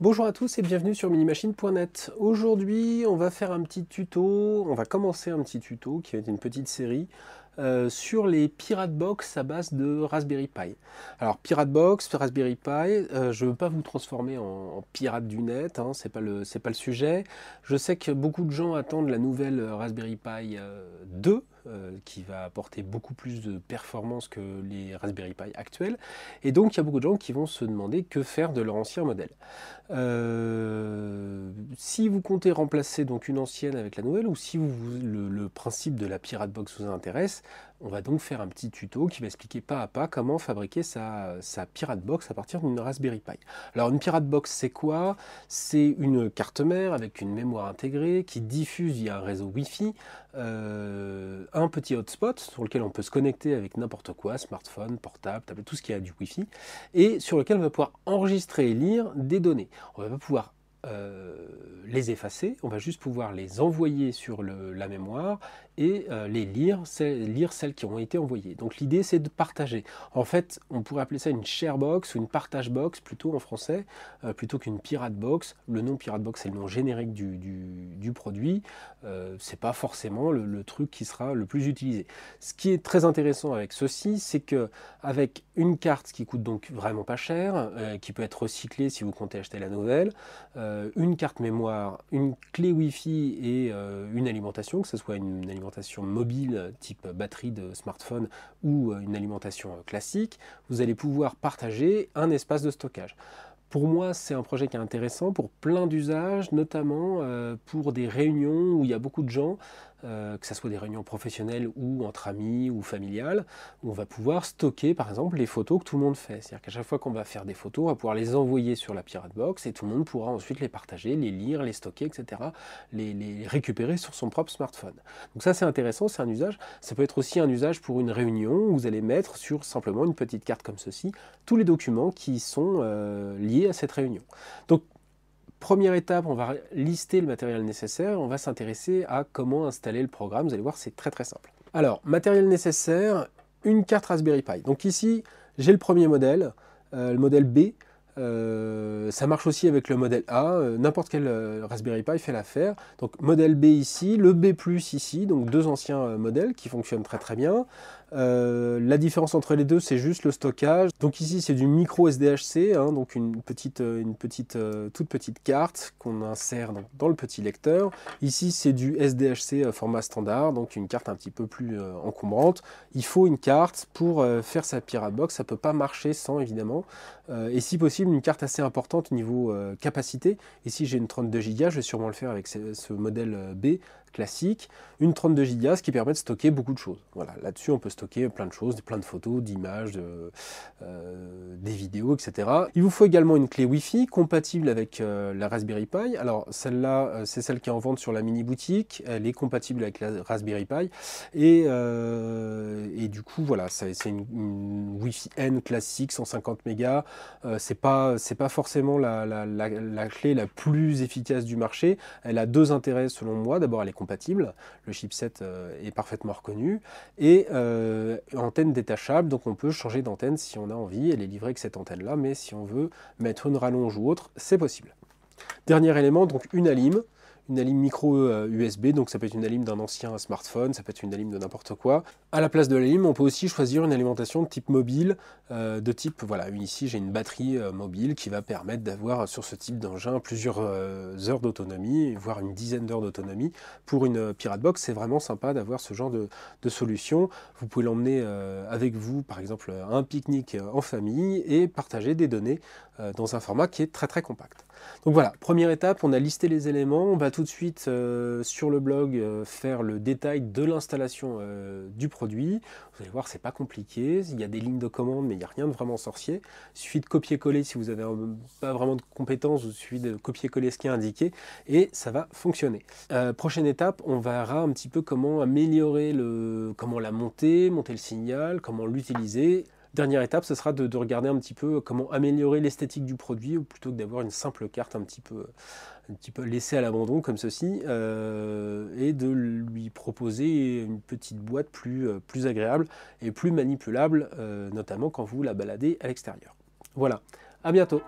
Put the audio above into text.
Bonjour à tous et bienvenue sur minimachine.net. Aujourd'hui, on va faire un petit tuto, on va commencer un petit tuto qui va être une petite série euh, sur les Pirate Box à base de Raspberry Pi. Alors Pirate Box, Raspberry Pi, euh, je ne veux pas vous transformer en, pirate du net, hein, c'est pas le pas le sujet. Je sais que beaucoup de gens attendent la nouvelle Raspberry Pi 2 euh, euh, qui va apporter beaucoup plus de performance que les Raspberry Pi actuels. Et donc il y a beaucoup de gens qui vont se demander que faire de leur ancien modèle. Euh, si vous comptez remplacer donc une ancienne avec la nouvelle, ou si le, principe de la Pirate Box vous intéresse, on va donc faire un petit tuto qui va expliquer pas à pas comment fabriquer sa, Pirate Box à partir d'une Raspberry Pi. Alors une Pirate Box c'est quoi C'est une carte mère avec une mémoire intégrée qui diffuse via un réseau Wi-Fi euh, un petit hotspot sur lequel on peut se connecter avec n'importe quoi, smartphone, portable, tout ce qui a du Wi-Fi, et sur lequel on va pouvoir enregistrer et lire des données. On va pouvoir euh, les effacer, on va juste pouvoir les envoyer sur la mémoire et euh, les lire, lire celles qui ont été envoyées. Donc l'idée c'est de partager. En fait, on pourrait appeler ça une share box ou une partage box plutôt en français, euh, plutôt qu'une pirate box. Le nom pirate box c'est le nom générique du, produit. c'est pas forcément le, truc qui sera le plus utilisé. Ce qui est très intéressant avec ceci, c'est que avec une carte qui coûte donc vraiment pas cher, qui peut être recyclée si vous comptez acheter la nouvelle. Euh, une carte mémoire, une clé Wi-Fi et euh, une alimentation, que ce soit une alimentation mobile type batterie de smartphone ou euh, une alimentation classique, vous allez pouvoir partager un espace de stockage. Pour moi, c'est un projet qui est intéressant pour plein d'usages, notamment euh, pour des réunions où il y a beaucoup de gens, euh, que ce soit des réunions professionnelles ou entre amis ou familiales, où on va pouvoir stocker par exemple les photos que tout le monde fait. C'est-à-dire qu'à chaque fois qu'on va faire des photos, on va pouvoir les envoyer sur la Pirate Box et tout le monde pourra ensuite les partager, les lire, les stocker, etc., les, récupérer sur son propre smartphone. Donc ça c'est intéressant, c'est un usage. Ça peut être aussi un usage pour une réunion où vous allez mettre sur simplement une petite carte comme ceci tous les documents qui sont euh, liés à cette réunion. Donc, première étape, on va lister le matériel nécessaire, on va s'intéresser à comment installer le programme, vous allez voir, c'est très très simple. Alors, matériel nécessaire, une carte Raspberry Pi. Donc ici, j'ai le premier modèle, euh, le modèle B, euh, ça marche aussi avec le modèle A, euh, n'importe quel Raspberry Pi fait l'affaire. Donc modèle B ici, le B+, ici, donc deux anciens modèles qui fonctionnent très très bien. Euh, la différence entre les deux, c'est juste le stockage. Donc ici, c'est du micro SDHC, hein, donc une petite, euh, une petite, euh, toute petite carte qu'on insère dans, le petit lecteur. Ici, c'est du SDHC format standard, donc une carte un petit peu plus encombrante. Il faut une carte pour faire sa Pirate Box. Ça peut pas marcher sans, évidemment. et si possible, une carte assez importante niveau capacité. Ici, j'ai une 32 Go. Je vais sûrement le faire avec ce, ce modèle B classique. Une 32 Go, ce qui permet de stocker beaucoup de choses. Voilà, là-dessus, on peut stocker plein de choses, plein de photos, d'images, euh, euh, des vidéos, etc. Il vous faut également une clé Wi-Fi compatible avec euh, la Raspberry Pi. Alors celle-là, c'est celle qui est en vente sur la mini boutique. Elle est compatible avec la Raspberry Pi. Et, du coup, voilà, c'est une, Wi-Fi N classique, 150 mégas. c'est pas, c'est pas forcément la, clé la plus efficace du marché. Elle a deux intérêts selon moi. D'abord, elle est compatible. Le chipset est parfaitement reconnu. Et euh, antenne détachable, donc on peut changer d'antenne si on a envie, elle est livrée avec cette antenne-là, mais si on veut mettre une rallonge ou autre, c'est possible. Dernier élément, donc une alim une alim micro USB, euh, donc ça peut être une alim d'un ancien smartphone, ça peut être une alim de n'importe quoi. À la place de l'alim, on peut aussi choisir une alimentation de type mobile, euh, de type, voilà, ici j'ai une batterie euh, mobile qui va permettre d'avoir sur ce type d'engin plusieurs heures d'autonomie, voire une dizaine d'heures d'autonomie. Pour une Pirate Box, c'est vraiment sympa d'avoir ce genre de, solution. Vous pouvez l'emmener avec vous, par exemple, à un pique-nique en famille et partager des données dans un format qui est très très compact. Donc voilà, première étape, on a listé les éléments, on va tout de suite euh, sur le blog euh, faire le détail de l'installation euh, du produit. Vous allez voir, c'est pas compliqué. Il y a des lignes de commande, mais il n'y a rien de vraiment sorcier. Il suffit de copier-coller si vous n'avez pas vraiment de compétences, vous il suffit de copier-coller ce qui est indiqué et ça va fonctionner. prochaine étape, on verra un petit peu comment améliorer le, comment la monter, monter le signal, comment l'utiliser. Dernière étape, ce sera de, regarder un petit peu comment améliorer l'esthétique du produit, plutôt que d'avoir une simple carte un petit peu, laissée à l'abandon comme ceci, euh, et de lui proposer une petite boîte plus, euh, agréable et plus manipulable, euh, notamment quand vous la baladez à l'extérieur. Voilà, à bientôt